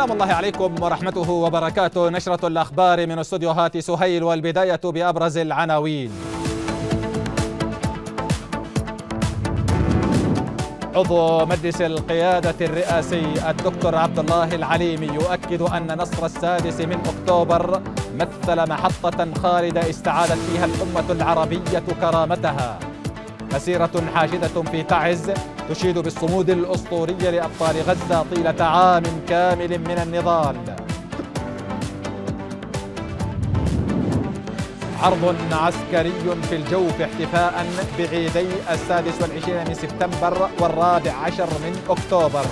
سلام الله عليكم ورحمته وبركاته نشرة الأخبار من استوديوهات سهيل والبداية بأبرز العناوين عضو مجلس القيادة الرئاسي الدكتور عبد الله العليمي يؤكد أن نصر السادس من أكتوبر مثل محطة خالدة استعادت فيها الأمة العربية كرامتها مسيرة حاشدة في تعز تشيد بالصمود الأسطوري لأبطال غزة طيلة عام كامل من النضال عرض عسكري في الجوف احتفاء بعيدي السادس والعشرين من سبتمبر والرابع عشر من أكتوبر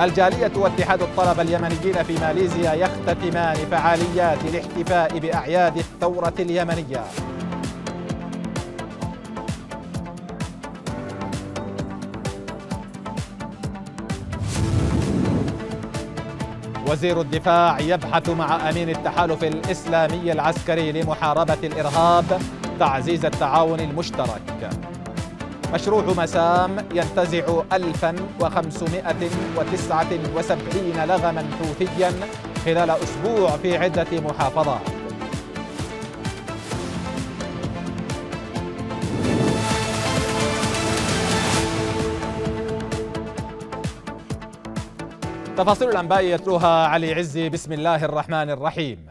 الجالية واتحاد الطلبة اليمنيين في ماليزيا يختتمان فعاليات الاحتفاء بأعياد الثورة اليمنية وزير الدفاع يبحث مع أمين التحالف الإسلامي العسكري لمحاربة الإرهاب تعزيز التعاون المشترك مشروع مسام ينتزع 1579 لغما حوثيا خلال أسبوع في عدة محافظات تفاصيل الأنباء يتلوها علي عزي بسم الله الرحمن الرحيم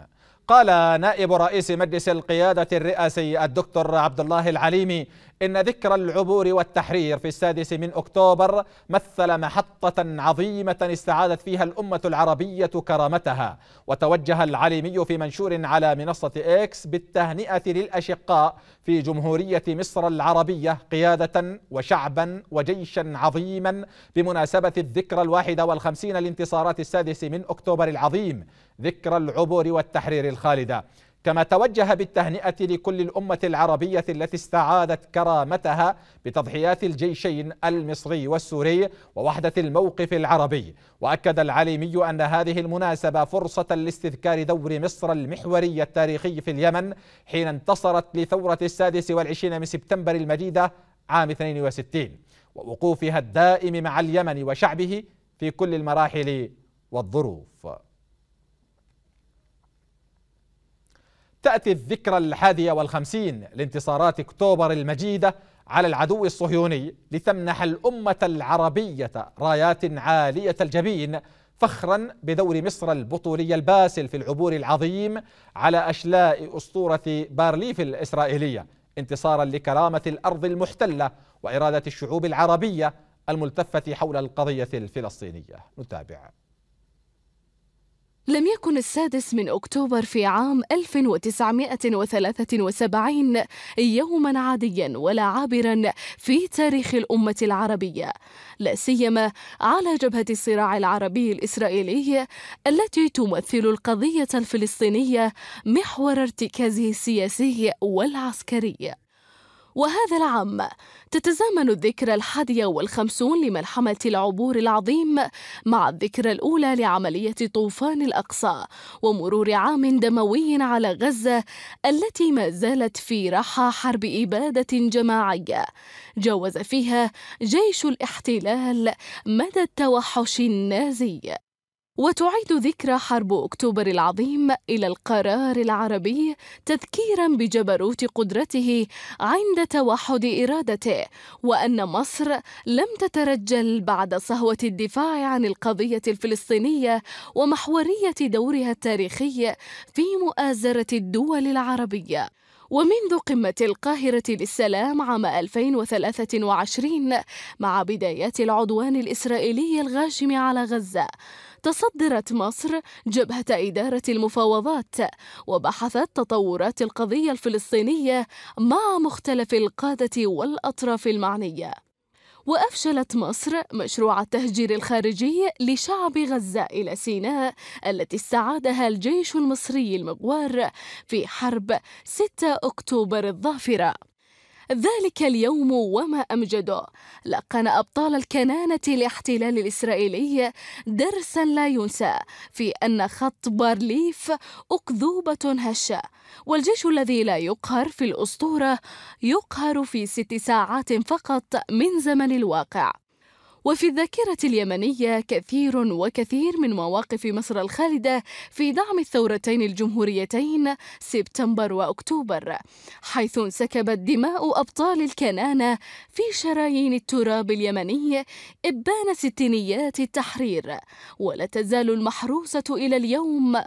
قال نائب رئيس مجلس القيادة الرئاسي الدكتور عبد الله العليمي إن ذكرى العبور والتحرير في السادس من أكتوبر مثل محطة عظيمة استعادت فيها الأمة العربية كرامتها وتوجه العليمي في منشور على منصة إكس بالتهنئة للأشقاء في جمهورية مصر العربية قيادة وشعبا وجيشا عظيما بمناسبة الذكرى الواحدة والخمسين لانتصارات السادس من أكتوبر العظيم ذكرى العبور والتحرير الخالدة كما توجه بالتهنئة لكل الأمة العربية التي استعادت كرامتها بتضحيات الجيشين المصري والسوري ووحدة الموقف العربي وأكد العليمي أن هذه المناسبة فرصة لاستذكار دور مصر المحوري التاريخي في اليمن حين انتصرت لثورة السادس والعشرين من سبتمبر المجيدة عام 62 ووقوفها الدائم مع اليمن وشعبه في كل المراحل والظروف تأتي الذكرى الحادية والخمسين لانتصارات أكتوبر المجيدة على العدو الصهيوني لتمنح الأمة العربية رايات عالية الجبين فخرا بدور مصر البطولي الباسل في العبور العظيم على أشلاء أسطورة بارليف الإسرائيلية انتصارا لكرامة الأرض المحتلة وإرادة الشعوب العربية الملتفة حول القضية الفلسطينية نتابع لم يكن السادس من أكتوبر في عام 1973 يوما عاديا ولا عابرا في تاريخ الأمة العربية لا سيما على جبهة الصراع العربي الإسرائيلي التي تمثل القضية الفلسطينية محور ارتكازه السياسي والعسكري وهذا العام تتزامن الذكرى الحادية والخمسون لملحمة العبور العظيم مع الذكرى الأولى لعملية طوفان الأقصى ومرور عام دموي على غزة التي ما زالت في رحى حرب إبادة جماعية جاوز فيها جيش الاحتلال مدى التوحش النازي وتعيد ذكرى حرب اكتوبر العظيم الى القرار العربي تذكيرا بجبروت قدرته عند توحد ارادته وان مصر لم تترجل بعد صهوه الدفاع عن القضيه الفلسطينيه ومحوريه دورها التاريخي في مؤازره الدول العربيه ومنذ قمة القاهرة للسلام عام 2023 مع بدايات العدوان الإسرائيلي الغاشم على غزة تصدرت مصر جبهة إدارة المفاوضات وبحثت تطورات القضية الفلسطينية مع مختلف القادة والأطراف المعنية وأفشلت مصر مشروع التهجير الخارجي لشعب غزة إلى سيناء التي استعادها الجيش المصري المغوار في حرب 6 أكتوبر الظافرة ذلك اليوم وما أمجده لقن أبطال الكنانة الاحتلال الإسرائيلي درسا لا ينسى في أن خط بارليف أكذوبة هشة والجيش الذي لا يقهر في الأسطورة يقهر في ست ساعات فقط من زمن الواقع وفي الذاكرة اليمنية كثير وكثير من مواقف مصر الخالدة في دعم الثورتين الجمهوريتين سبتمبر وأكتوبر حيث انسكبت دماء أبطال الكنانة في شرايين التراب اليمني إبان ستينيات التحرير ولا تزال المحروسة إلى اليوم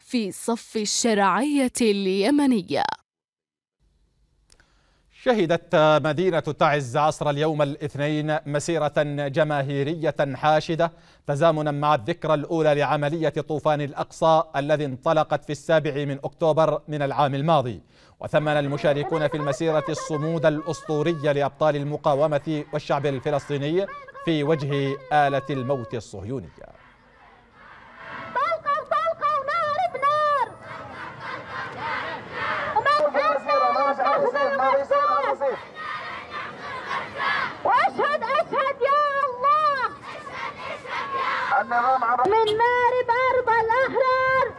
في صف الشرعية اليمنية شهدت مدينة تعز عصر اليوم الاثنين مسيرة جماهيرية حاشدة تزامنا مع الذكرى الأولى لعملية طوفان الأقصى الذي انطلقت في السابع من أكتوبر من العام الماضي وثمن المشاركون في المسيرة الصمود الأسطوري لأبطال المقاومة والشعب الفلسطيني في وجه آلة الموت الصهيونية من مارب أربع الأحرار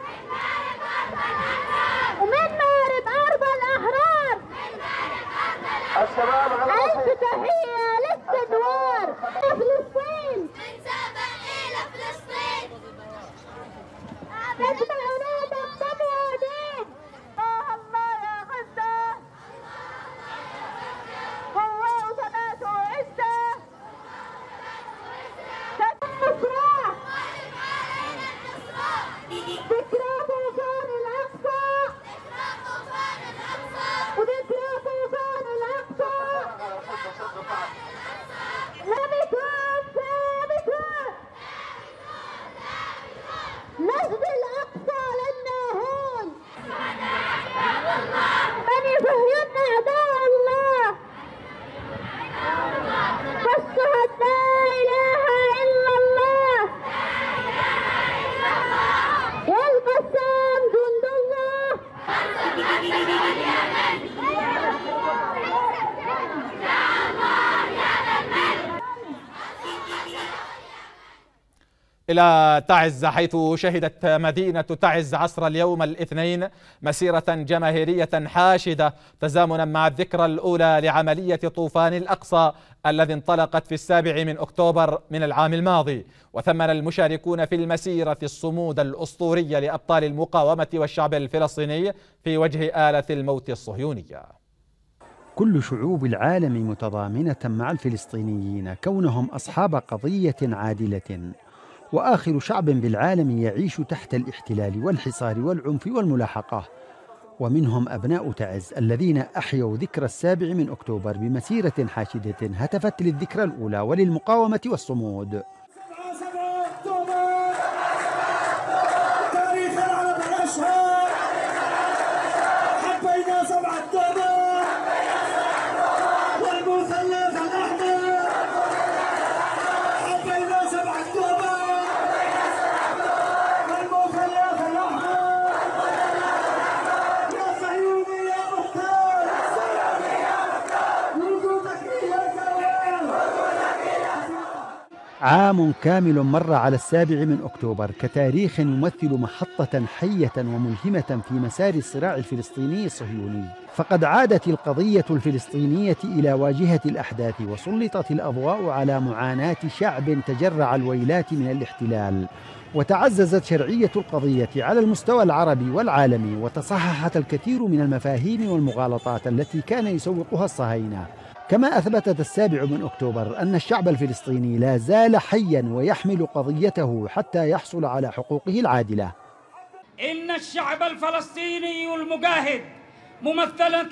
ومن مارب أربع الأحرار ألف تحية للتدوار فلسطين من سبأ إلى فلسطين إلى تعز حيث شهدت مدينة تعز عصر اليوم الاثنين مسيرة جماهيرية حاشدة تزامنا مع الذكرى الأولى لعملية طوفان الأقصى الذي انطلقت في السابع من أكتوبر من العام الماضي وثمن المشاركون في المسيرة الصمود الأسطوري لأبطال المقاومة والشعب الفلسطيني في وجه آلة الموت الصهيونية كل شعوب العالم متضامنة مع الفلسطينيين كونهم أصحاب قضية عادلة وآخر شعب بالعالم يعيش تحت الاحتلال والحصار والعنف والملاحقة ومنهم أبناء تعز الذين أحيوا ذكرى السابع من أكتوبر بمسيرة حاشدة هتفت للذكرى الأولى وللمقاومة والصمود عام كامل مر على السابع من أكتوبر كتاريخ يمثل محطة حية وملهمة في مسار الصراع الفلسطيني الصهيوني فقد عادت القضية الفلسطينية إلى واجهة الأحداث وسلطت الأضواء على معاناة شعب تجرع الويلات من الاحتلال وتعززت شرعية القضية على المستوى العربي والعالمي وتصححت الكثير من المفاهيم والمغالطات التي كان يسوقها الصهاينة كما أثبتت السابع من أكتوبر أن الشعب الفلسطيني لا زال حيا ويحمل قضيته حتى يحصل على حقوقه العادلة إن الشعب الفلسطيني المجاهد ممثلة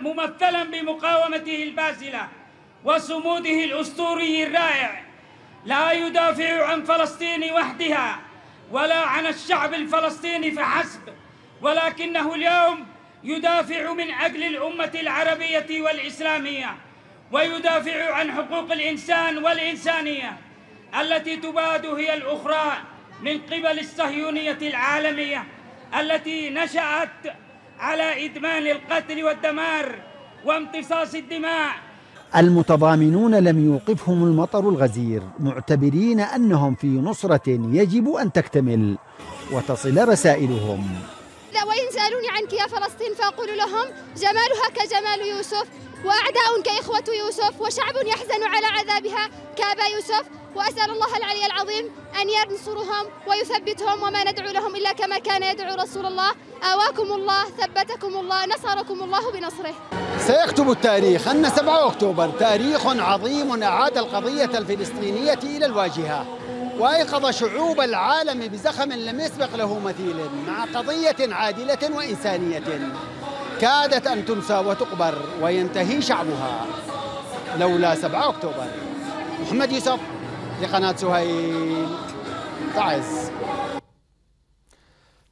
ممثلا بمقاومته البازلة وصموده الأسطوري الرائع لا يدافع عن فلسطين وحدها ولا عن الشعب الفلسطيني فحسب ولكنه اليوم يدافع من عدل الأمة العربية والإسلامية ويدافع عن حقوق الإنسان والإنسانية التي تباد هي الأخرى من قبل الصهيونية العالمية التي نشأت على إدمان القتل والدمار وامتصاص الدماء المتضامنون لم يوقفهم المطر الغزير معتبرين أنهم في نصرة يجب أن تكتمل وتصل رسائلهم وإن سألوني عنك يا فلسطين فأقول لهم جمالها كجمال يوسف وأعداء كإخوة يوسف وشعب يحزن على عذابها كأبا يوسف وأسأل الله العلي العظيم أن ينصرهم ويثبتهم وما ندعو لهم إلا كما كان يدعو رسول الله آواكم الله ثبتكم الله نصركم الله بنصره سيكتب التاريخ أن 7 أكتوبر تاريخ عظيم أعاد القضية الفلسطينية إلى الواجهة وأيقظ شعوب العالم بزخم لم يسبق له مثيل مع قضية عادلة وإنسانية كادت أن تنسى وتقبر وينتهي شعبها لولا 7 أكتوبر محمد يوسف لقناة سهيل تعز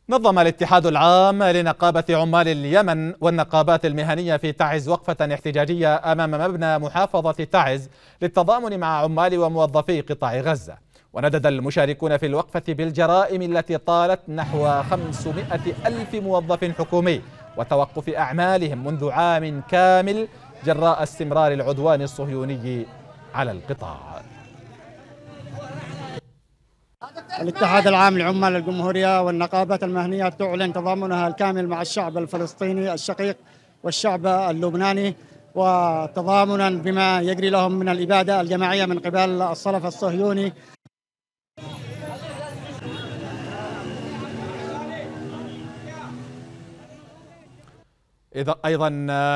نظم الاتحاد العام لنقابة عمال اليمن والنقابات المهنية في تعز وقفة احتجاجية أمام مبنى محافظة تعز للتضامن مع عمال وموظفي قطاع غزة وندد المشاركون في الوقفة بالجرائم التي طالت نحو 500 ألف موظف حكومي وتوقف أعمالهم منذ عام كامل جراء استمرار العدوان الصهيوني على القطاع الاتحاد العام لعمال الجمهورية والنقابات المهنية تعلن تضامنها الكامل مع الشعب الفلسطيني الشقيق والشعب اللبناني وتضامنا بما يجري لهم من الإبادة الجماعية من قبل الصلف الصهيوني أيضا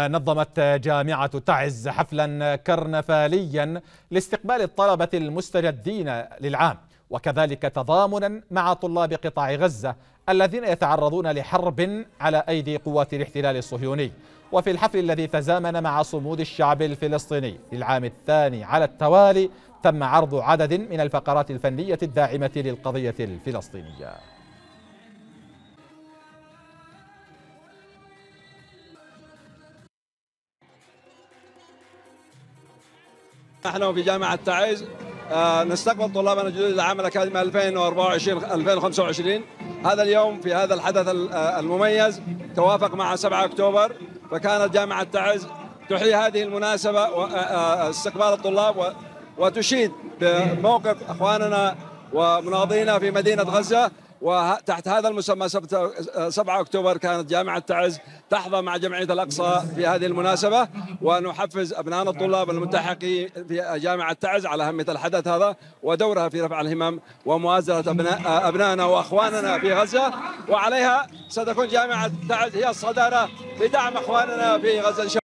نظمت جامعة تعز حفلا كرنفاليا لاستقبال الطلبة المستجدين للعام وكذلك تضامنا مع طلاب قطاع غزة الذين يتعرضون لحرب على أيدي قوات الاحتلال الصهيوني وفي الحفل الذي تزامن مع صمود الشعب الفلسطيني للعام الثاني على التوالي تم عرض عدد من الفقرات الفنية الداعمة للقضية الفلسطينية نحن في جامعة تعز آه، نستقبل طلابنا الجدد للعام الأكاديمي 2024 2025 هذا اليوم في هذا الحدث آه، المميز توافق مع 7 أكتوبر فكانت جامعة تعز تحيي هذه المناسبة واستقبال آه، الطلاب وتشيد بموقف أخواننا ومناضينا في مدينة غزة وتحت هذا المسمى 7 اكتوبر كانت جامعه تعز تحظى مع جمعيه الاقصى في هذه المناسبه ونحفز ابنائنا الطلاب الملتحقين في جامعه تعز على اهميه الحدث هذا ودورها في رفع الهمم ومؤازره أبناء ابنائنا واخواننا في غزه وعليها ستكون جامعه تعز هي الصداره لدعم اخواننا في غزه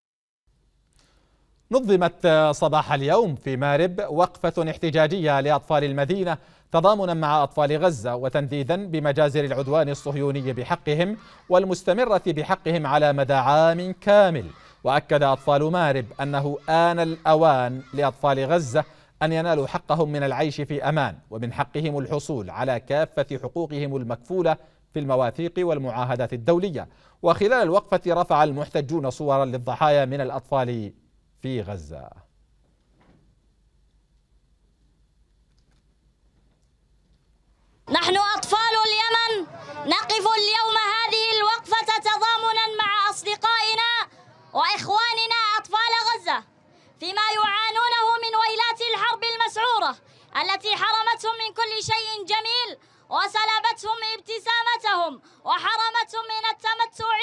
نظمت صباح اليوم في مارب وقفة احتجاجية لأطفال المدينة تضامنا مع أطفال غزة وتنديدا بمجازر العدوان الصهيوني بحقهم والمستمرة بحقهم على مدى عام كامل وأكد أطفال مارب أنه آن الأوان لأطفال غزة أن ينالوا حقهم من العيش في أمان ومن حقهم الحصول على كافة حقوقهم المكفولة في المواثيق والمعاهدات الدولية وخلال الوقفة رفع المحتجون صورا للضحايا من الأطفال في غزة نحن أطفال اليمن نقف اليوم هذه الوقفة تضامنا مع أصدقائنا وإخواننا أطفال غزة فيما يعانونه من ويلات الحرب المسعورة التي حرمتهم من كل شيء جميل وسلبتهم ابتسامتهم وحرمتهم من التمتع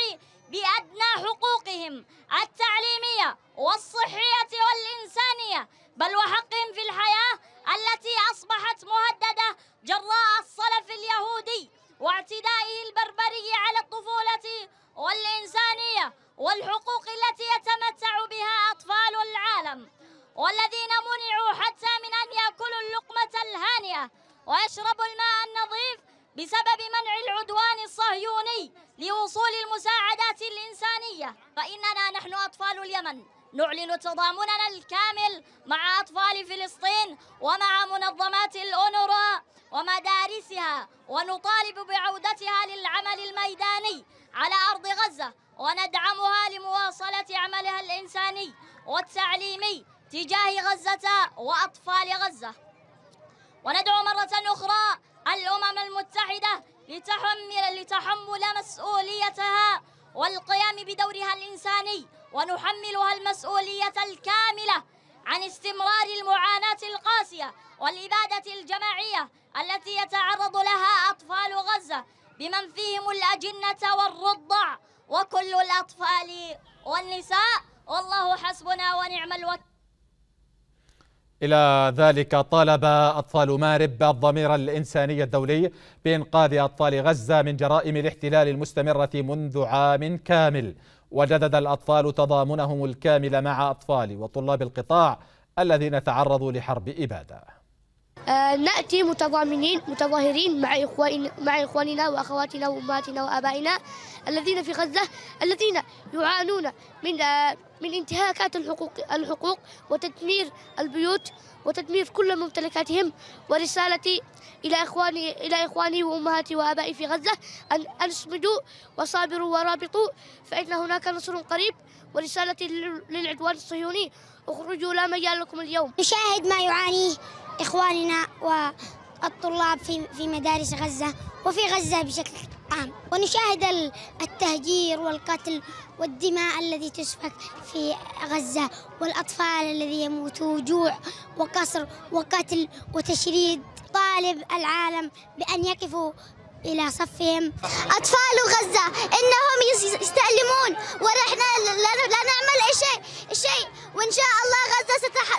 بأدنى حقوقهم التعليمية والصحية والإنسانية بل وحقهم في الحياة التي أصبحت مهددة جراء الصلف اليهودي واعتدائه البربري على الطفولة والإنسانية والحقوق التي يتمتع بها أطفال العالم والذين منعوا حتى من أن يأكلوا اللقمة الهانئة ويشربوا الماء النظيف بسبب منع العدوان الصهيوني لوصول المساعدات الإنسانية فإننا نحن أطفال اليمن نعلن تضامننا الكامل مع أطفال فلسطين ومع منظمات الأونروا ومدارسها ونطالب بعودتها للعمل الميداني على أرض غزة وندعمها لمواصلة عملها الإنساني والتعليمي تجاه غزة وأطفال غزة وندعو مرة أخرى الأمم المتحدة لتحمل, لتحمل مسؤوليتها والقيام بدورها الإنساني ونحملها المسؤولية الكاملة عن استمرار المعاناة القاسية والإبادة الجماعية التي يتعرض لها أطفال غزة بمن فيهم الأجنة والرضع وكل الأطفال والنساء والله حسبنا ونعم الوكيل إلى ذلك طالب أطفال مارب الضمير الإنساني الدولي بإنقاذ أطفال غزة من جرائم الاحتلال المستمرة منذ عام كامل وجدد الأطفال تضامنهم الكامل مع أطفال وطلاب القطاع الذين تعرضوا لحرب إبادة آه، نأتي متضامنين متظاهرين مع إخواننا, وأخواتنا وأمهاتنا وأبائنا الذين في غزة الذين يعانون من من انتهاكات الحقوق الحقوق وتدمير البيوت وتدمير كل ممتلكاتهم ورسالتي إلى إخواني إلى إخواني وأمهاتي وآبائي في غزة أن أصمدوا وصابروا ورابطوا فإن هناك نصر قريب ورسالتي للعدوان الصهيوني اخرجوا لا مجال لكم اليوم نشاهد ما يعانيه إخواننا و الطلاب في في مدارس غزة وفي غزة بشكل عام ونشاهد التهجير والقتل والدماء الذي تسفك في غزة والأطفال الذي يموتوا جوع وقصر وقتل وتشريد طالب العالم بأن يقفوا إلى صفهم أطفال غزة إنهم يستألمون ونحن لا نعمل أي شيء شيء وإن شاء الله غزة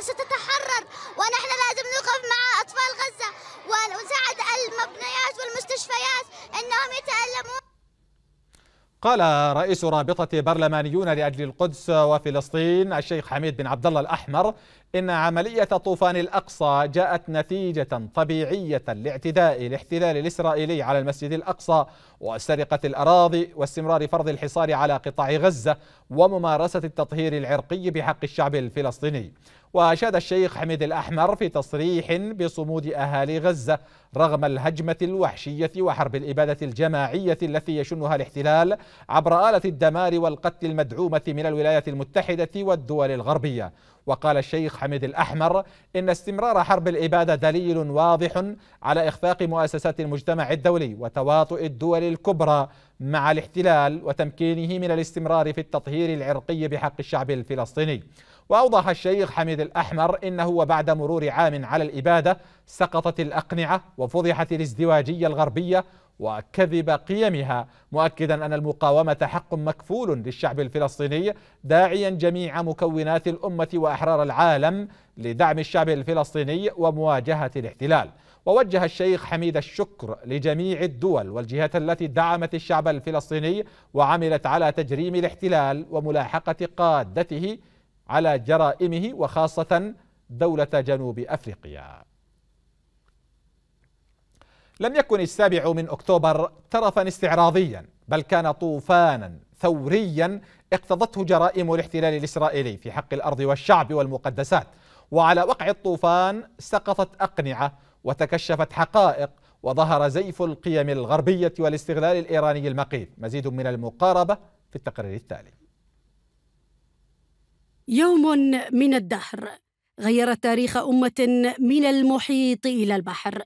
ستتحرر ونحن لازم نوقف مع أطفال غزة ونساعد المبنيات والمستشفيات إنهم يتألمون قال رئيس رابطة برلمانيون لأجل القدس وفلسطين الشيخ حميد بن عبد الله الأحمر إن عملية طوفان الأقصى جاءت نتيجة طبيعية لاعتداء الاحتلال الإسرائيلي على المسجد الأقصى وسرقة الأراضي واستمرار فرض الحصار على قطاع غزة وممارسة التطهير العرقي بحق الشعب الفلسطيني وأشاد الشيخ حميد الأحمر في تصريح بصمود أهالي غزة رغم الهجمة الوحشية وحرب الإبادة الجماعية التي يشنها الاحتلال عبر آلة الدمار والقتل المدعومة من الولايات المتحدة والدول الغربية وقال الشيخ حميد الأحمر إن استمرار حرب الإبادة دليل واضح على إخفاق مؤسسات المجتمع الدولي وتواطؤ الدول الكبرى مع الاحتلال وتمكينه من الاستمرار في التطهير العرقي بحق الشعب الفلسطيني وأوضح الشيخ حميد الأحمر إنه وبعد مرور عام على الإبادة سقطت الأقنعة وفضحت الازدواجية الغربية وكذب قيمها مؤكدا أن المقاومة حق مكفول للشعب الفلسطيني داعيا جميع مكونات الأمة وأحرار العالم لدعم الشعب الفلسطيني ومواجهة الاحتلال ووجه الشيخ حميد الشكر لجميع الدول والجهات التي دعمت الشعب الفلسطيني وعملت على تجريم الاحتلال وملاحقة قادته على جرائمه وخاصة دولة جنوب أفريقيا لم يكن السابع من أكتوبر ترفا استعراضيا بل كان طوفانا ثوريا اقتضته جرائم الاحتلال الإسرائيلي في حق الأرض والشعب والمقدسات وعلى وقع الطوفان سقطت أقنعة وتكشفت حقائق وظهر زيف القيم الغربية والاستغلال الإيراني المقيت مزيد من المقاربة في التقرير التالي يوم من الدهر غير تاريخ أمة من المحيط إلى البحر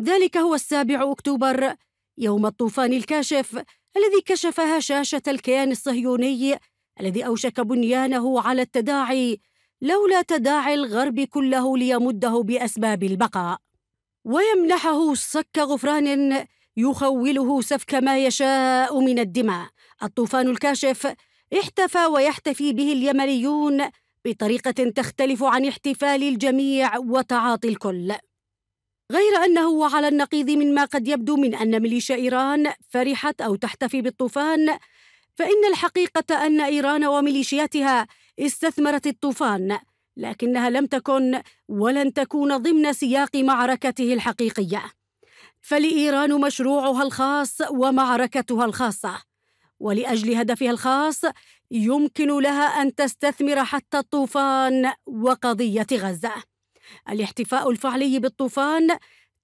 ذلك هو السابع أكتوبر يوم الطوفان الكاشف الذي كشف هشاشة الكيان الصهيوني الذي أوشك بنيانه على التداعي لولا تداعي الغرب كله ليمده بأسباب البقاء ويمنحه صك غفران يخوله سفك ما يشاء من الدماء الطوفان الكاشف احتفى ويحتفي به اليمنيون بطريقة تختلف عن احتفال الجميع وتعاطي الكل. غير أنه على النقيض مما قد يبدو من أن ميليشيا إيران فرحت أو تحتفي بالطوفان، فإن الحقيقة أن إيران وميليشياتها استثمرت الطوفان، لكنها لم تكن ولن تكون ضمن سياق معركته الحقيقية. فلإيران مشروعها الخاص ومعركتها الخاصة. ولاجل هدفها الخاص يمكن لها ان تستثمر حتى الطوفان وقضيه غزه الاحتفاء الفعلي بالطوفان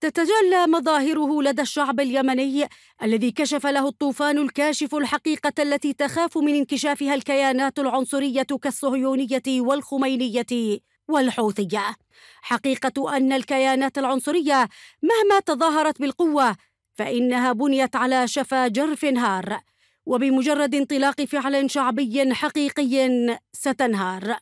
تتجلى مظاهره لدى الشعب اليمني الذي كشف له الطوفان الكاشف الحقيقه التي تخاف من انكشافها الكيانات العنصريه كالصهيونيه والخمينيه والحوثيه حقيقه ان الكيانات العنصريه مهما تظاهرت بالقوه فانها بنيت على شفا جرف هار وبمجرد انطلاق فعل شعبي حقيقي ستنهار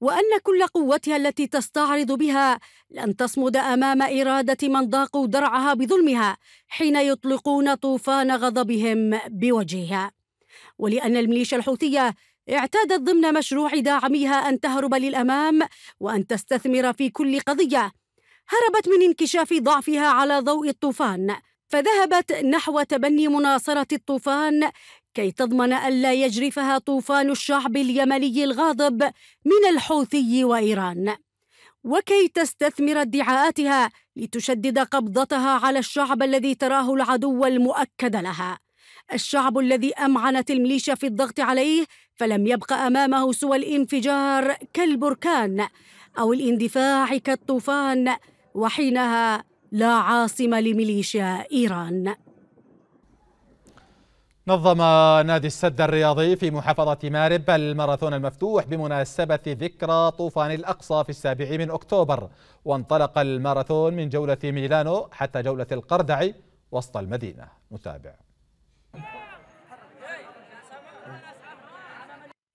وان كل قوتها التي تستعرض بها لن تصمد امام اراده من ضاقوا درعها بظلمها حين يطلقون طوفان غضبهم بوجهها ولان الميليشيا الحوثيه اعتادت ضمن مشروع داعميها ان تهرب للامام وان تستثمر في كل قضيه هربت من انكشاف ضعفها على ضوء الطوفان فذهبت نحو تبني مناصرة الطوفان كي تضمن ألا يجرفها طوفان الشعب اليمني الغاضب من الحوثي وإيران وكي تستثمر ادعاءاتها لتشدد قبضتها على الشعب الذي تراه العدو المؤكد لها الشعب الذي أمعنت الميليشيا في الضغط عليه فلم يبق أمامه سوى الانفجار كالبركان أو الاندفاع كالطوفان وحينها لا عاصمة لميليشيا إيران نظم نادي السد الرياضي في محافظة مارب الماراثون المفتوح بمناسبة ذكرى طوفان الأقصى في السابع من أكتوبر وانطلق الماراثون من جولة ميلانو حتى جولة القردع وسط المدينة نتابع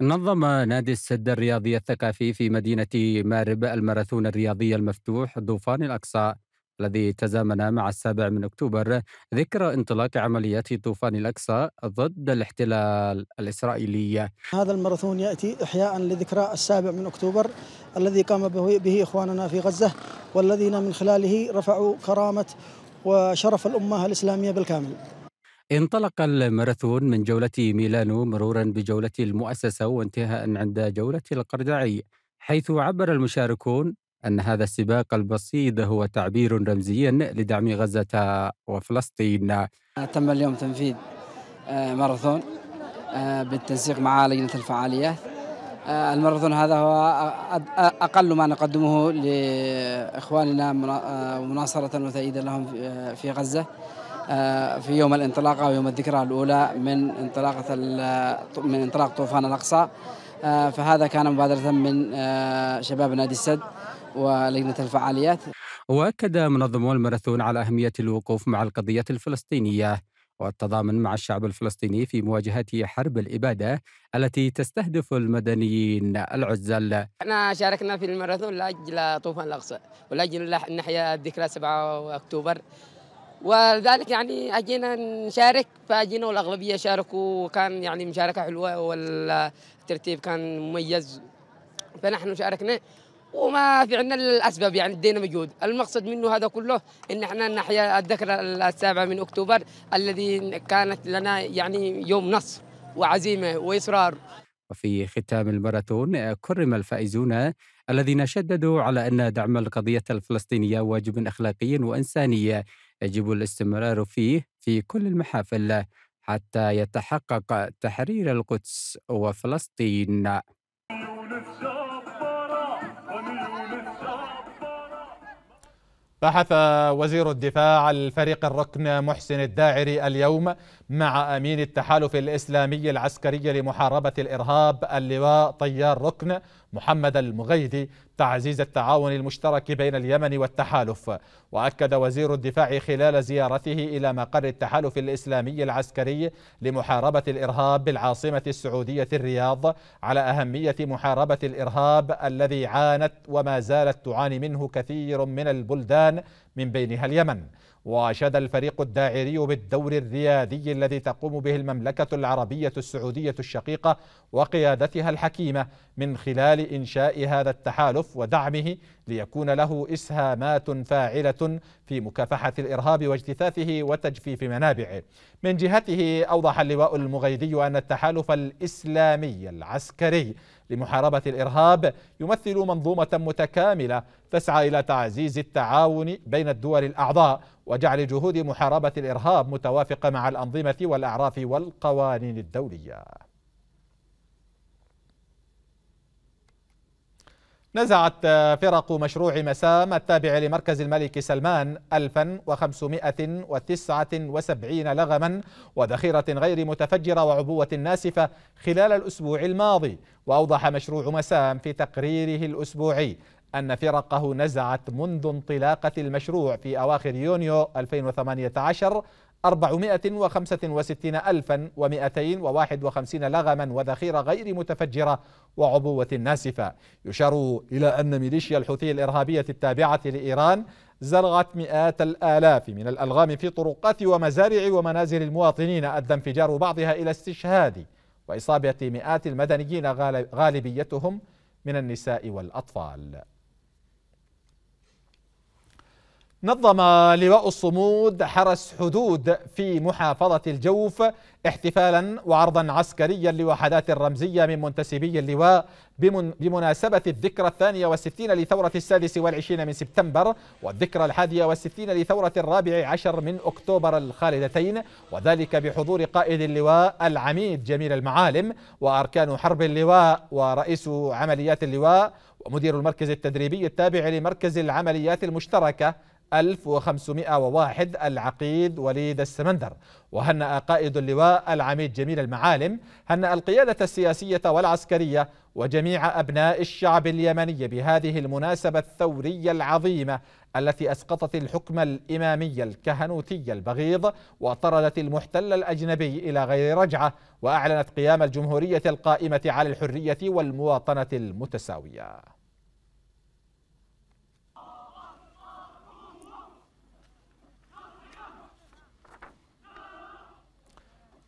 نظم نادي السد الرياضي الثقافي في مدينة مارب الماراثون الرياضي المفتوح طوفان الأقصى الذي تزامن مع السابع من أكتوبر ذكرى انطلاق عمليات طوفان الأقصى ضد الاحتلال الإسرائيلي هذا الماراثون يأتي إحياء لذكرى السابع من أكتوبر الذي قام به إخواننا في غزة والذين من خلاله رفعوا كرامة وشرف الأمة الإسلامية بالكامل انطلق الماراثون من جولة ميلانو مرورا بجولة المؤسسة وانتهاء عند جولة القردعي حيث عبر المشاركون أن هذا السباق البسيط هو تعبير رمزي لدعم غزة وفلسطين تم اليوم تنفيذ آه، ماراثون آه، بالتنسيق مع لجنة الفعاليات آه، الماراثون هذا هو أقل ما نقدمه لإخواننا مناصرة وتأييدا لهم في غزة في يوم الانطلاقة ويوم الذكرى الأولى من انطلاقة من انطلاق طوفان الأقصى فهذا كان مبادرة من شباب نادي السد ولجنة الفعاليات وأكد منظمو الماراثون على أهمية الوقوف مع القضية الفلسطينية والتضامن مع الشعب الفلسطيني في مواجهة حرب الإبادة التي تستهدف المدنيين العزل احنا شاركنا في الماراثون لأجل طوفان الأقصى ولأجل نحيا ذكرى 7 أكتوبر ولذلك يعني اجينا نشارك فاجينا والاغلبيه شاركوا وكان يعني مشاركه حلوه والترتيب كان مميز فنحن شاركنا وما في عندنا الاسباب يعني الدين موجود المقصد منه هذا كله ان احنا نحيا الذكرى السابعه من اكتوبر الذي كانت لنا يعني يوم نصر وعزيمه واصرار وفي ختام الماراثون كرم الفائزون الذين شددوا على ان دعم القضيه الفلسطينيه واجب اخلاقي وانساني يجب الاستمرار فيه في كل المحافل حتى يتحقق تحرير القدس وفلسطين بحث وزير الدفاع الفريق الركن محسن الداعري اليوم مع امين التحالف الاسلامي العسكري لمحاربه الارهاب اللواء طيار ركن محمد المغيثي تعزيز التعاون المشترك بين اليمن والتحالف وأكد وزير الدفاع خلال زيارته إلى مقر التحالف الإسلامي العسكري لمحاربة الإرهاب بالعاصمة السعودية الرياض على أهمية محاربة الإرهاب الذي عانت وما زالت تعاني منه كثير من البلدان من بينها اليمن واشاد الفريق الداعري بالدور الريادي الذي تقوم به المملكة العربية السعودية الشقيقة وقيادتها الحكيمة من خلال إنشاء هذا التحالف ودعمه ليكون له إسهامات فاعلة في مكافحة الإرهاب واجتثاثه وتجفيف منابعه من جهته أوضح اللواء المغيدي أن التحالف الإسلامي العسكري لمحاربة الإرهاب يمثل منظومة متكاملة تسعى إلى تعزيز التعاون بين الدول الأعضاء وجعل جهود محاربة الإرهاب متوافقة مع الأنظمة والأعراف والقوانين الدولية نزعت آه، فرق مشروع مسام التابع لمركز الملك سلمان 1579 لغما وذخيرة غير متفجرة وعبوة ناسفة خلال الأسبوع الماضي وأوضح مشروع مسام في تقريره الأسبوعي أن فرقه نزعت منذ انطلاقة المشروع في أواخر يونيو 2018 465251 لغما وذخيرة غير متفجرة وعبوة ناسفة يشار إلى أن ميليشيا الحوثية الإرهابية التابعة لإيران زرعت مئات الآلاف من الألغام في طرقات ومزارع ومنازل المواطنين أدى انفجار بعضها إلى استشهاد وإصابة مئات المدنيين غالبيتهم من النساء والأطفال نظم لواء الصمود حرس حدود في محافظة الجوف احتفالا وعرضا عسكريا لوحدات رمزية من منتسبي اللواء بمناسبة الذكرى الثانية والستين لثورة السادس والعشرين من سبتمبر والذكرى الحادية والستين لثورة الرابع عشر من أكتوبر الخالدتين وذلك بحضور قائد اللواء العميد جميل المعالم وأركان حرب اللواء ورئيس عمليات اللواء ومدير المركز التدريبي التابع لمركز العمليات المشتركة 1501 العقيد وليد السمندر وهنأ قائد اللواء العميد جميل المعالم هنأ القيادة السياسية والعسكرية وجميع أبناء الشعب اليمني بهذه المناسبة الثورية العظيمة التي أسقطت الحكم الإمامي الكهنوتي البغيض وطردت المحتل الأجنبي إلى غير رجعة وأعلنت قيام الجمهورية القائمة على الحرية والمواطنة المتساوية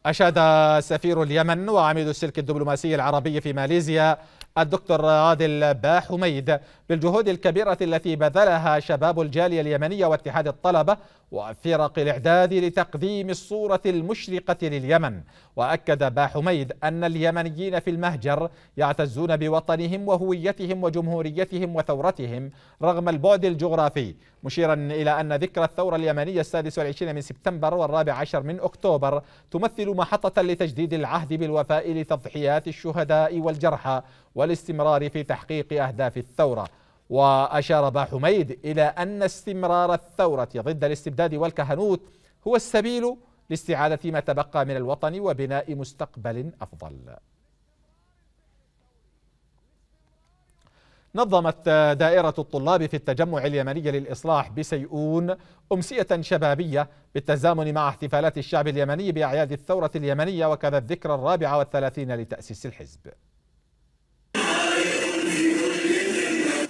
أشاد سفير اليمن وعميد السلك الدبلوماسي العربي في ماليزيا الدكتور عادل باحميد بالجهود الكبيرة التي بذلها شباب الجالية اليمنية واتحاد الطلبة وفرق الإعداد لتقديم الصورة المشرقة لليمن وأكد باحميد أن اليمنيين في المهجر يعتزون بوطنهم وهويتهم وجمهوريتهم وثورتهم رغم البعد الجغرافي مشيرا إلى أن ذكرى الثورة اليمنية السادس والعشرين من سبتمبر والرابع عشر من أكتوبر تمثل محطة لتجديد العهد بالوفاء لتضحيات الشهداء والجرحى والاستمرار في تحقيق أهداف الثورة وأشار با حميد إلى أن استمرار الثورة ضد الاستبداد والكهنوت هو السبيل لاستعادة ما تبقى من الوطن وبناء مستقبل أفضل نظمت دائرة الطلاب في التجمع اليمني للإصلاح بسيئون أمسية شبابية بالتزامن مع احتفالات الشعب اليمني بأعياد الثورة اليمنية وكذا الذكرى الرابعة والثلاثين لتأسيس الحزب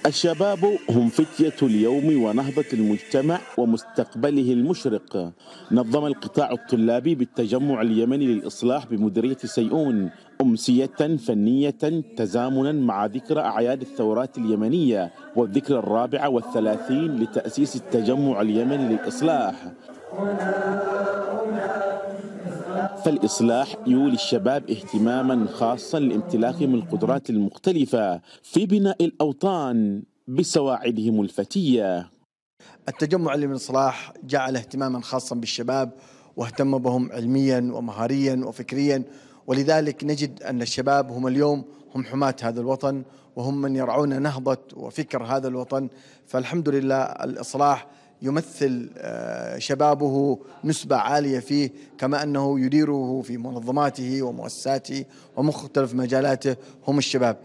الشباب هم فتية اليوم ونهضة المجتمع ومستقبله المشرق نظم القطاع الطلابي بالتجمع اليمني للإصلاح بمديرية سيئون أمسية فنية تزامنا مع ذكرى أعياد الثورات اليمنية والذكرى الرابعة والثلاثين لتأسيس التجمع اليمني للإصلاح فالإصلاح يولي الشباب اهتماما خاصا لامتلاكهم القدرات المختلفة في بناء الأوطان بسواعدهم الفتية التجمع اللي من صلاح جعل اهتماما خاصا بالشباب واهتم بهم علميا ومهاريا وفكريا ولذلك نجد أن الشباب هم اليوم هم حماة هذا الوطن وهم من يرعون نهضة وفكر هذا الوطن فالحمد لله الإصلاح يمثل آه، شبابه نسبة عالية فيه كما أنه يديره في منظماته ومؤسساته ومختلف مجالاته هم الشباب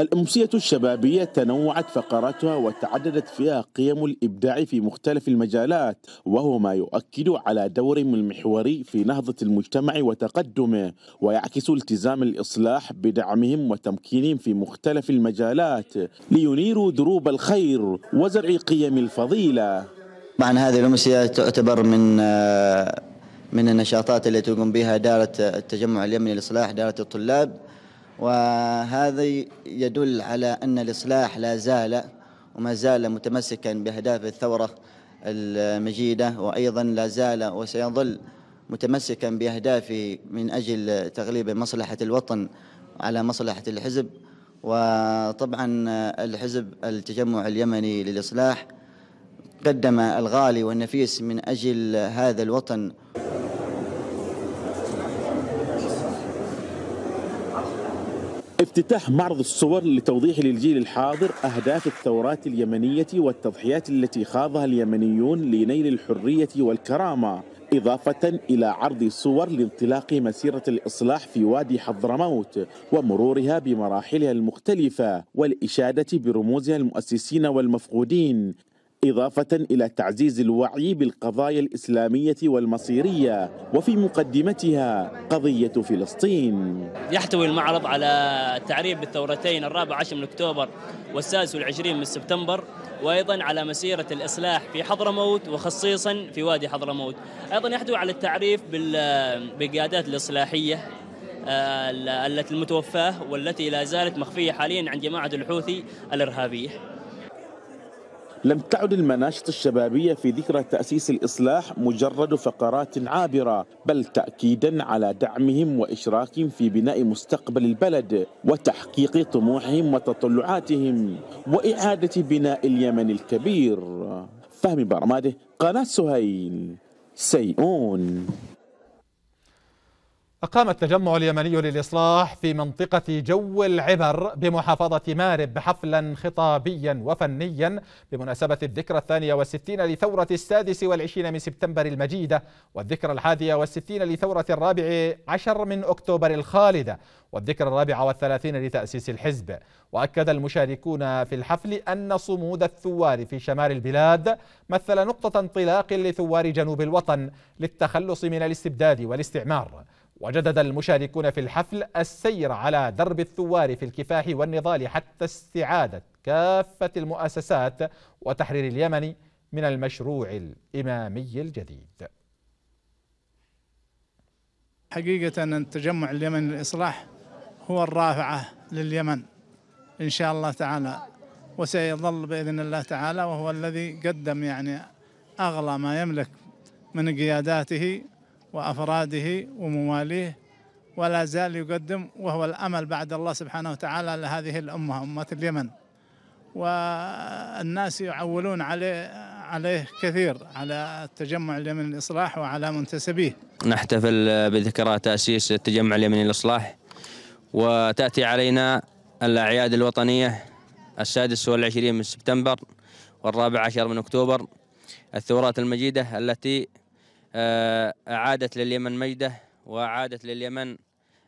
الأمسية الشبابية تنوعت فقراتها وتعددت فيها قيم الإبداع في مختلف المجالات وهو ما يؤكد على دور المحوري في نهضة المجتمع وتقدمه ويعكس التزام الإصلاح بدعمهم وتمكينهم في مختلف المجالات لينيروا دروب الخير وزرع قيم الفضيلة طبعا هذه الأمسية تعتبر من آه، من النشاطات التي تقوم بها دارة التجمع اليمني لإصلاح دارة الطلاب وهذا يدل على أن الإصلاح لا زال وما زال متمسكا بأهداف الثورة المجيدة وأيضا لا زال وسيظل متمسكا بأهدافه من أجل تغليب مصلحة الوطن على مصلحة الحزب وطبعا الحزب التجمع اليمني للإصلاح قدم الغالي والنفيس من أجل هذا الوطن افتتاح معرض الصور لتوضيح للجيل الحاضر أهداف الثورات اليمنية والتضحيات التي خاضها اليمنيون لنيل الحرية والكرامة إضافة إلى عرض صور لانطلاق مسيرة الإصلاح في وادي حضرموت ومرورها بمراحلها المختلفة والإشادة برموزها المؤسسين والمفقودين إضافة إلى تعزيز الوعي بالقضايا الإسلامية والمصيرية وفي مقدمتها قضية فلسطين يحتوي المعرض على تعريب بالثورتين الرابع عشر من أكتوبر والسادس والعشرين من سبتمبر وأيضا على مسيرة الإصلاح في حضرموت وخصيصا في وادي حضرموت أيضا يحتوي على التعريف بالقيادات الإصلاحية آه، التي المتوفاة والتي لا زالت مخفية حاليا عن جماعة الحوثي الإرهابية لم تعد المناشط الشبابية في ذكرى تأسيس الإصلاح مجرد فقرات عابرة بل تأكيدا على دعمهم وإشراكهم في بناء مستقبل البلد وتحقيق طموحهم وتطلعاتهم وإعادة بناء اليمن الكبير فهم برماده قناة سهيل سيئون أقام التجمع اليمني للإصلاح في منطقة جو العبر بمحافظة مارب حفلا خطابيا وفنيا بمناسبة الذكرى الثانية والستين لثورة السادس والعشرين من سبتمبر المجيدة والذكرى الحادية والستين لثورة الرابع عشر من أكتوبر الخالدة والذكرى الرابعة والثلاثين لتأسيس الحزب وأكد المشاركون في الحفل أن صمود الثوار في شمال البلاد مثل نقطة انطلاق لثوار جنوب الوطن للتخلص من الاستبداد والاستعمار وجدد المشاركون في الحفل السير على درب الثوار في الكفاح والنضال حتى استعادة كافة المؤسسات وتحرير اليمن من المشروع الإمامي الجديد حقيقة أن التجمع اليمن للإصلاح هو الرافعة لليمن إن شاء الله تعالى وسيظل بإذن الله تعالى وهو الذي قدم يعني أغلى ما يملك من قياداته وأفراده ومواليه ولا زال يقدم وهو الأمل بعد الله سبحانه وتعالى لهذه الأمة أمة اليمن والناس يعولون عليه عليه كثير على التجمع اليمني للإصلاح وعلى منتسبيه نحتفل بذكرى تأسيس التجمع اليمني للإصلاح وتأتي علينا الأعياد الوطنية السادس والعشرين من سبتمبر والرابع عشر من أكتوبر الثورات المجيدة التي آه، أعادت لليمن مجده وأعادت لليمن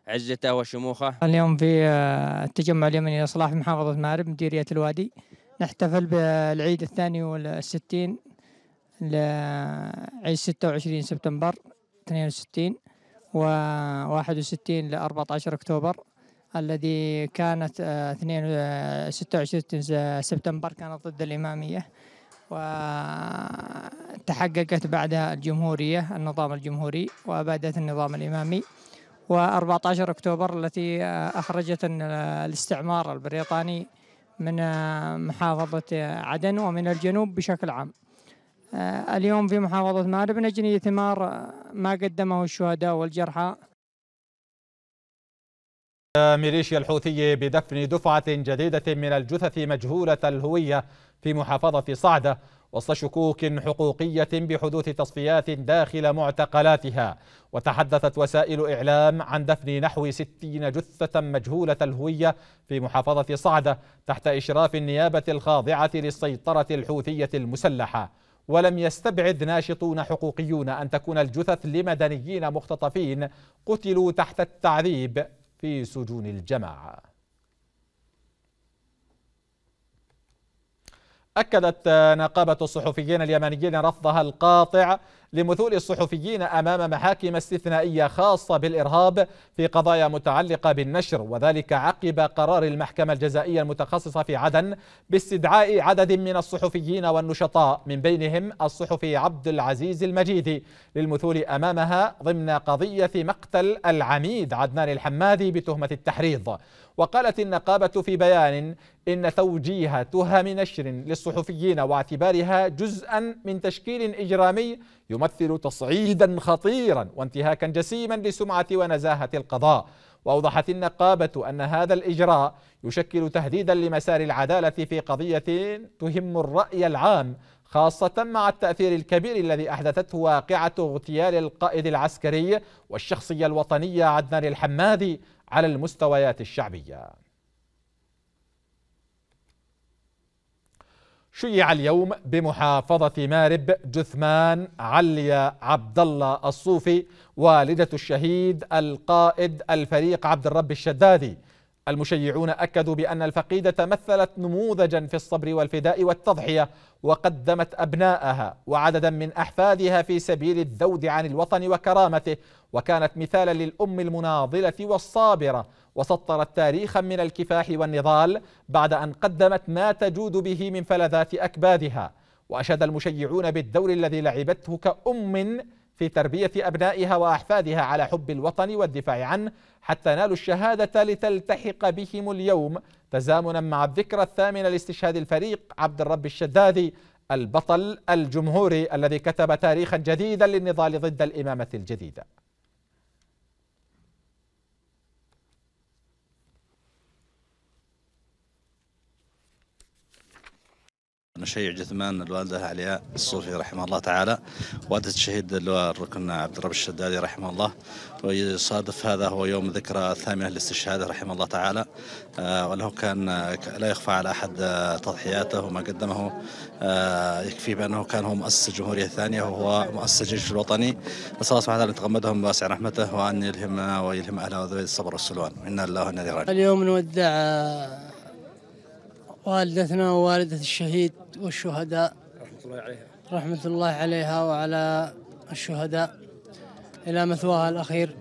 عزته وشموخه اليوم في آه، التجمع اليمني للإصلاح في محافظة مارب مديرية الوادي نحتفل بالعيد الثاني والستين لعيد 26 سبتمبر 62 و 61 ل 14 أكتوبر الذي كانت 26 آه، سبتمبر كانت ضد الإمامية وتحققت بعدها الجمهورية النظام الجمهوري وأبادت النظام الإمامي و14 أكتوبر التي أخرجت الاستعمار البريطاني من محافظة عدن ومن الجنوب بشكل عام اليوم في محافظة مأرب نجني ثمار ما قدمه الشهداء والجرحى ميليشيا الحوثي بدفن دفعة جديدة من الجثث مجهولة الهوية في محافظة صعدة وسط شكوك حقوقية بحدوث تصفيات داخل معتقلاتها وتحدثت وسائل إعلام عن دفن نحو ستين جثة مجهولة الهوية في محافظة صعدة تحت إشراف النيابة الخاضعة للسيطرة الحوثية المسلحة ولم يستبعد ناشطون حقوقيون أن تكون الجثث لمدنيين مختطفين قتلوا تحت التعذيب في سجون الجماعه أكدت آه، نقابة الصحفيين اليمنيين رفضها القاطع لمثول الصحفيين أمام محاكم استثنائية خاصة بالإرهاب في قضايا متعلقة بالنشر وذلك عقب قرار المحكمة الجزائية المتخصصة في عدن باستدعاء عدد من الصحفيين والنشطاء من بينهم الصحفي عبد العزيز المجيدي للمثول أمامها ضمن قضية مقتل العميد عدنان الحمادي بتهمة التحريض وقالت النقابة في بيان إن توجيه تهم نشر للصحفيين واعتبارها جزءا من تشكيل إجرامي يمثل تصعيدا خطيرا وانتهاكا جسيما لسمعة ونزاهة القضاء وأوضحت النقابة أن هذا الإجراء يشكل تهديدا لمسار العدالة في قضية تهم الرأي العام خاصة مع التأثير الكبير الذي أحدثته واقعة اغتيال القائد العسكري والشخصية الوطنية عدنان الحمادي على المستويات الشعبية شيع اليوم بمحافظة مارب جثمان عليا عبد الله الصوفي والدة الشهيد القائد الفريق عبد الرب الشدادي المشيعون أكدوا بأن الفقيدة مثلت نموذجا في الصبر والفداء والتضحية وقدمت أبناءها وعددا من أحفادها في سبيل الذود عن الوطن وكرامته وكانت مثالا للأم المناضلة والصابرة وسطرت تاريخا من الكفاح والنضال بعد أن قدمت ما تجود به من فلذات أكبادها وأشاد المشيعون بالدور الذي لعبته كأم في تربية أبنائها وأحفادها على حب الوطن والدفاع عنه حتى نالوا الشهادة لتلتحق بهم اليوم تزامنا مع الذكرى الثامنة لاستشهاد الفريق عبد الرب الشدادي البطل الجمهوري الذي كتب تاريخا جديدا للنضال ضد الإمامة الجديدة نشيع جثمان الوالدة علياء الصوفي رحمه الله تعالى والدة الشهيد الركن عبد الرب الشدادي رحمه الله ويصادف هذا هو يوم ذكرى الثامنة للاستشهاد رحمه الله تعالى آه، وله كان لا يخفى على أحد آه، تضحياته وما قدمه آه، يكفي بأنه كان هو مؤسس الجمهورية الثانية وهو مؤسس الجيش الوطني نسأل الله سبحانه وتعالى أن يتغمدهم بواسع رحمته وأن يلهمنا ويلهم أهله الصبر والسلوان إنا لله وإنا إليه راجعون اليوم نودع والدتنا ووالدة الشهيد والشهداء رحمة الله عليها رحمة الله عليها وعلى الشهداء إلى مثواها الأخير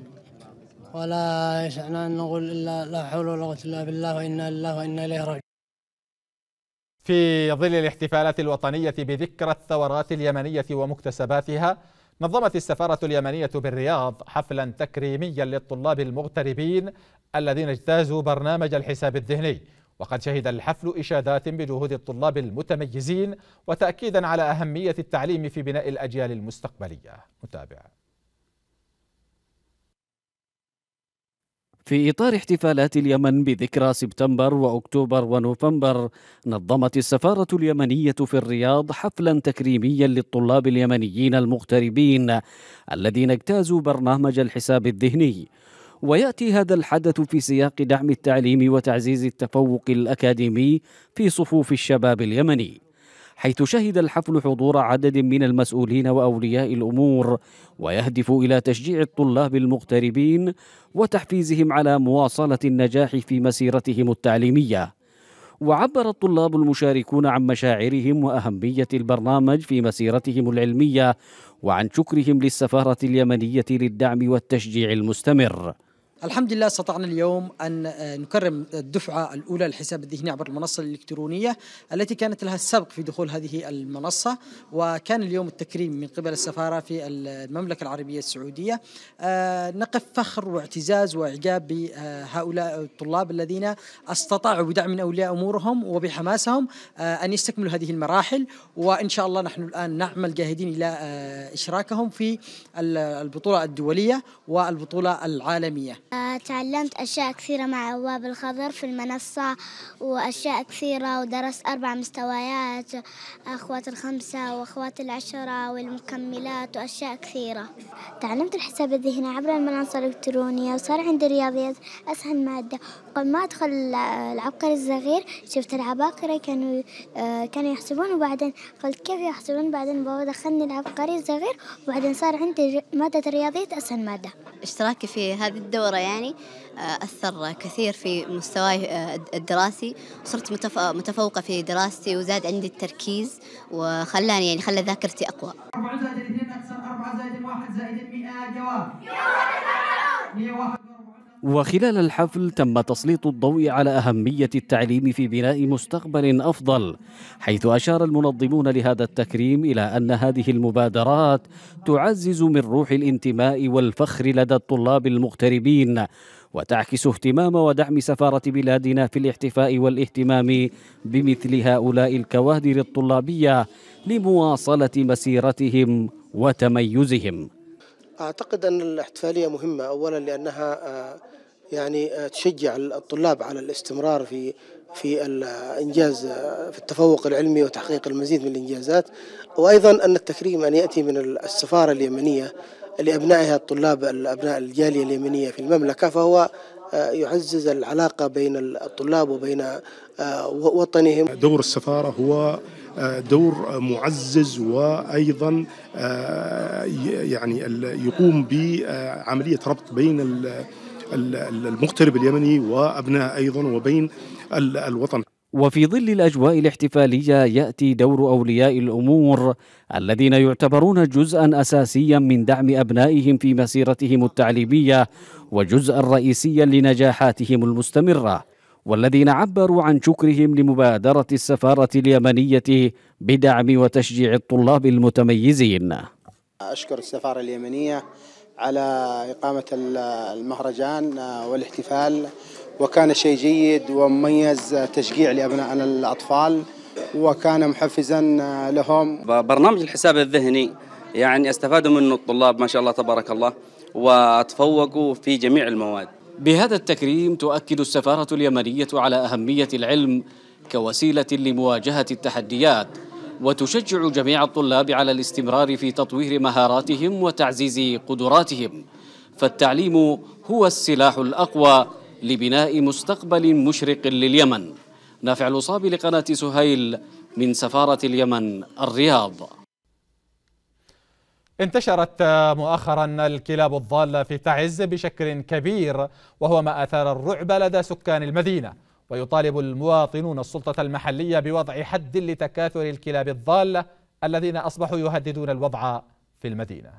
ولا يسعنا أن نقول إلا لا حول ولا قوة إلا بالله وإنا لله وإنا إليه راجعون في ظل الاحتفالات الوطنية بذكرى الثورات اليمنية ومكتسباتها نظمت السفارة اليمنية بالرياض حفلا تكريميا للطلاب المغتربين الذين اجتازوا برنامج الحساب الذهني وقد شهد الحفل إشادات بجهود الطلاب المتميزين وتأكيدا على أهمية التعليم في بناء الأجيال المستقبلية متابع في إطار احتفالات اليمن بذكرى سبتمبر وأكتوبر ونوفمبر نظمت السفارة اليمنية في الرياض حفلا تكريميا للطلاب اليمنيين المغتربين الذين اجتازوا برنامج الحساب الذهني وياتي هذا الحدث في سياق دعم التعليم وتعزيز التفوق الاكاديمي في صفوف الشباب اليمني حيث شهد الحفل حضور عدد من المسؤولين واولياء الامور ويهدف الى تشجيع الطلاب المغتربين وتحفيزهم على مواصله النجاح في مسيرتهم التعليميه وعبر الطلاب المشاركون عن مشاعرهم واهميه البرنامج في مسيرتهم العلميه وعن شكرهم للسفاره اليمنيه للدعم والتشجيع المستمر الحمد لله استطعنا اليوم أن آه، نكرم الدفعة الأولى للحساب الذهني عبر المنصة الإلكترونية التي كانت لها السبق في دخول هذه المنصة وكان اليوم التكريم من قبل السفارة في المملكة العربية السعودية آه، نقف فخر واعتزاز وإعجاب بهؤلاء الطلاب الذين استطاعوا بدعم من أولياء أمورهم وبحماسهم آه، أن يستكملوا هذه المراحل وإن شاء الله نحن الآن نعمل جاهدين إلى إشراكهم في البطولة الدولية والبطولة العالمية تعلمت أشياء كثيرة مع عواب الخضر في المنصة وأشياء كثيرة ودرست أربع مستويات أخوات الخمسة وأخوات العشرة والمكملات وأشياء كثيرة تعلمت الحساب الذهني عبر المنصة الإلكترونية وصار عندي رياضيات أسهل مادة قبل ما أدخل العبقري الصغير شفت العباقرة كانوا آه، كانوا يحسبون وبعدين قلت كيف يحسبون بعدين بابا دخلني العبقري الصغير وبعدين صار عندي مادة رياضيات أسهل مادة اشتراكي في هذه الدورة يعني آه، أثر كثير في مستواي آه، الدراسي وصرت آه، متفوقة في دراستي وزاد عندي التركيز وخلاني يعني خلى ذاكرتي أقوى زائد أكثر زائد زائد جواب 101 وخلال الحفل تم تسليط الضوء على أهمية التعليم في بناء مستقبل أفضل حيث أشار المنظمون لهذا التكريم إلى أن هذه المبادرات تعزز من روح الانتماء والفخر لدى الطلاب المغتربين وتعكس اهتمام ودعم سفارة بلادنا في الاحتفاء والاهتمام بمثل هؤلاء الكوادر الطلابية لمواصلة مسيرتهم وتميزهم أعتقد أن الاحتفالية مهمة أولا لأنها آه، يعني آه، تشجع الطلاب على الاستمرار في في الانجاز آه، في التفوق العلمي وتحقيق المزيد من الانجازات وايضا ان التكريم ان يعني ياتي من السفاره اليمنيه لابنائها الطلاب الابناء الجاليه اليمنيه في المملكه فهو يعزز العلاقه بين الطلاب وبين وطنهم دور السفاره هو دور معزز وايضا آه، يعني يقوم بعمليه ربط بين المغترب اليمني وابناء ايضا وبين الوطن وفي ظل الاجواء الاحتفاليه ياتي دور اولياء الامور الذين يعتبرون جزءا اساسيا من دعم ابنائهم في مسيرتهم التعليميه وجزءا رئيسيا لنجاحاتهم المستمره والذين عبروا عن شكرهم لمبادرة السفارة اليمنية بدعم وتشجيع الطلاب المتميزين أشكر السفارة اليمنية على إقامة المهرجان آه، والاحتفال وكان شيء جيد ومميز تشجيع لأبنائنا الأطفال وكان محفزا آه، لهم برنامج الحساب الذهني يعني استفادوا منه الطلاب ما شاء الله تبارك الله وتفوقوا في جميع المواد بهذا التكريم تؤكد السفارة اليمنية على أهمية العلم كوسيلة لمواجهة التحديات وتشجع جميع الطلاب على الاستمرار في تطوير مهاراتهم وتعزيز قدراتهم فالتعليم هو السلاح الأقوى لبناء مستقبل مشرق لليمن نافع الوصاب لقناة سهيل من سفارة اليمن الرياض انتشرت مؤخرا الكلاب الضالة في تعز بشكل كبير وهو ما أثار الرعب لدى سكان المدينة ويطالب المواطنون السلطة المحلية بوضع حد لتكاثر الكلاب الضالة الذين أصبحوا يهددون الوضع في المدينة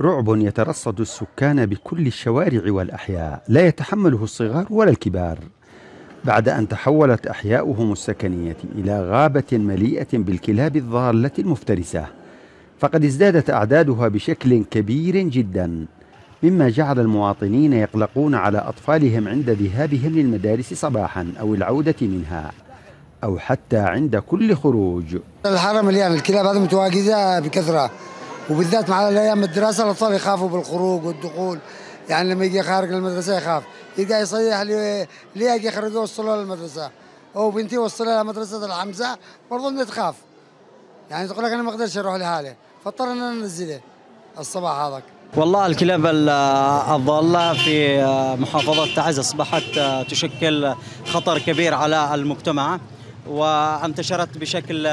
رعب يترصد السكان بكل الشوارع والأحياء لا يتحمله الصغار ولا الكبار بعد أن تحولت أحياؤهم السكنية إلى غابة مليئة بالكلاب الضالة المفترسة فقد ازدادت أعدادها بشكل كبير جدا مما جعل المواطنين يقلقون على أطفالهم عند ذهابهم للمدارس صباحا أو العودة منها أو حتى عند كل خروج الحرم مليان الكلاب هذه متواجدة بكثرة وبالذات مع الأيام الدراسة الأطفال يخافوا بالخروج والدخول يعني لما يجي خارج المدرسة يخاف تلقاه يصيح لي لياقي يخرجوه يوصلوه للمدرسه او بنتي وصلها لمدرسه الحمزه برضه بدها تخاف يعني تقول لك انا ما اقدرش اروح لحالي فاضطر ان انا انزله الصباح هذاك والله الكلاب الضالة في محافظة تعز أصبحت تشكل خطر كبير على المجتمع وانتشرت بشكل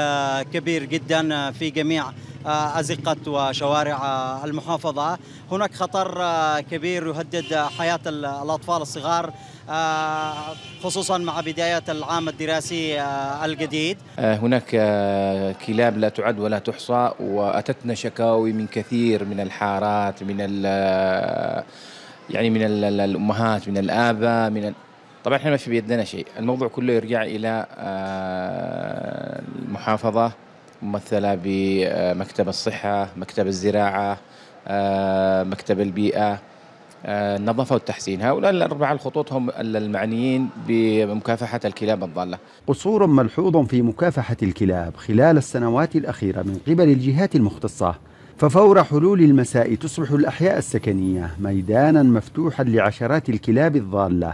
كبير جدا في جميع أزقة وشوارع المحافظة هناك خطر كبير يهدد حياة الأطفال الصغار خصوصا مع بداية العام الدراسي الجديد هناك كلاب لا تعد ولا تحصى وأتتنا شكاوي من كثير من الحارات من يعني من الأمهات من الآباء من طبعا احنا ما في بيدنا شيء الموضوع كله يرجع إلى آه، المحافظة ممثلة بمكتب الصحة مكتب الزراعة آه، مكتب البيئة آه، النظافة والتحسين هؤلاء الأربعة الخطوط هم المعنيين بمكافحة الكلاب الضالة قصور ملحوظ في مكافحة الكلاب خلال السنوات الأخيرة من قبل الجهات المختصة ففور حلول المساء تصبح الأحياء السكنية ميدانا مفتوحا لعشرات الكلاب الضالة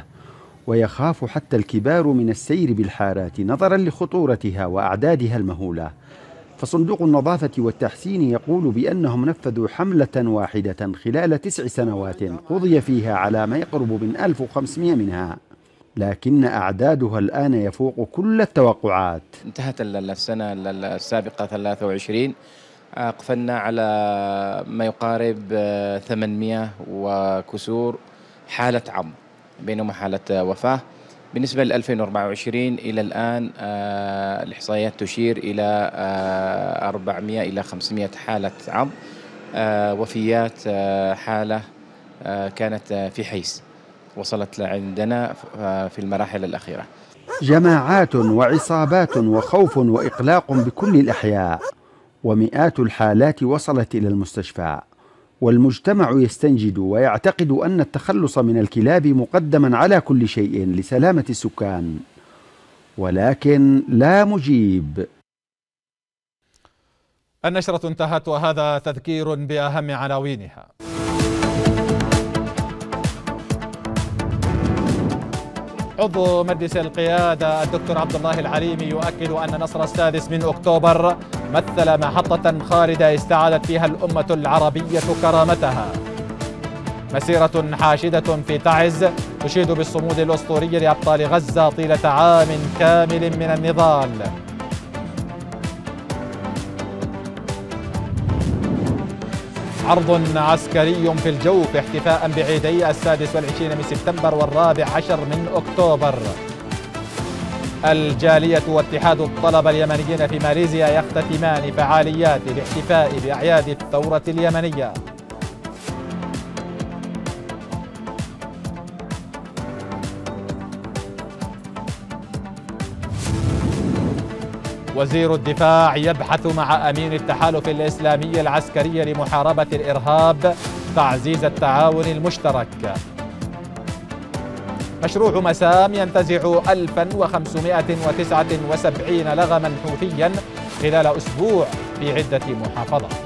ويخاف حتى الكبار من السير بالحارات نظرا لخطورتها وأعدادها المهولة فصندوق النظافة والتحسين يقول بأنهم نفذوا حملة واحدة خلال تسع سنوات قضي فيها على ما يقرب من 1500 منها لكن أعدادها الآن يفوق كل التوقعات انتهت السنة السابقة 23 قفلنا على ما يقارب 800 آه، وكسور حالة عم بينما حالة وفاة بالنسبة ل 2024 إلى الآن آه، الإحصائيات تشير إلى 400 آه، إلى 500 حالة عم آه، وفيات حالة كانت في حيس وصلت عندنا في المراحل الأخيرة جماعات وعصابات وخوف وإقلاق بكل الأحياء ومئات الحالات وصلت إلى المستشفى والمجتمع يستنجد ويعتقد أن التخلص من الكلاب مقدما على كل شيء لسلامة السكان ولكن لا مجيب النشرة انتهت وهذا تذكير بأهم عناوينها عضو مجلس القيادة الدكتور عبد الله العليمي يؤكد أن نصر السادس من أكتوبر مثل محطة خالدة استعادت فيها الأمة العربية كرامتها مسيرة حاشدة في تعز تشيد بالصمود الأسطوري لأبطال غزة طيلة عام كامل من النضال عرض عسكري في الجو احتفاء بعيدي السادس والعشرين من سبتمبر والرابع عشر من أكتوبر الجالية واتحاد الطلبة اليمنيين في ماليزيا يختتمان فعاليات الاحتفاء بأعياد الثورة اليمنية وزير الدفاع يبحث مع أمين التحالف الإسلامي العسكري لمحاربة الإرهاب تعزيز التعاون المشترك مشروع مسام ينتزع 1579 لغما حوثيا خلال أسبوع في عدة محافظات